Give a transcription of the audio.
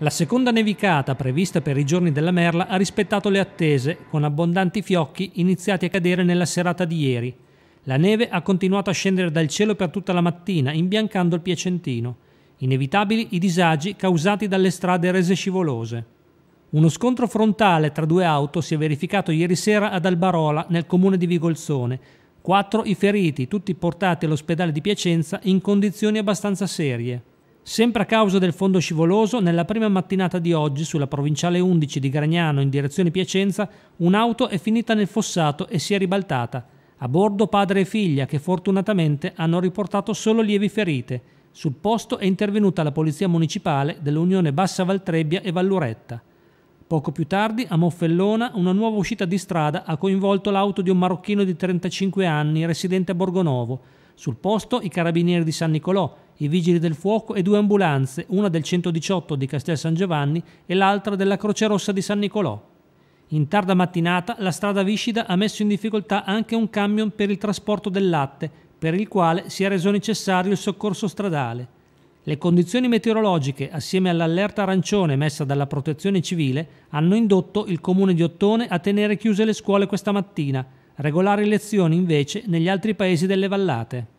La seconda nevicata prevista per i giorni della Merla ha rispettato le attese, con abbondanti fiocchi iniziati a cadere nella serata di ieri. La neve ha continuato a scendere dal cielo per tutta la mattina, imbiancando il Piacentino. Inevitabili i disagi causati dalle strade rese scivolose. Uno scontro frontale tra due auto si è verificato ieri sera ad Albarola, nel comune di Vigolzone. Quattro i feriti, tutti portati all'ospedale di Piacenza in condizioni abbastanza serie. Sempre a causa del fondo scivoloso, nella prima mattinata di oggi sulla provinciale 11 di Gragnano in direzione Piacenza, un'auto è finita nel fossato e si è ribaltata. A bordo padre e figlia che fortunatamente hanno riportato solo lievi ferite. Sul posto è intervenuta la polizia municipale dell'Unione Bassa Valtrebbia e Valluretta. Poco più tardi, a Moffellona, una nuova uscita di strada ha coinvolto l'auto di un marocchino di 35 anni residente a Borgonovo. Sul posto i carabinieri di San Nicolò i vigili del fuoco e due ambulanze, una del 118 di Castel San Giovanni e l'altra della Croce Rossa di San Nicolò. In tarda mattinata la strada viscida ha messo in difficoltà anche un camion per il trasporto del latte, per il quale si è reso necessario il soccorso stradale. Le condizioni meteorologiche, assieme all'allerta arancione messa dalla protezione civile, hanno indotto il comune di Ottone a tenere chiuse le scuole questa mattina, regolari lezioni invece negli altri paesi delle vallate.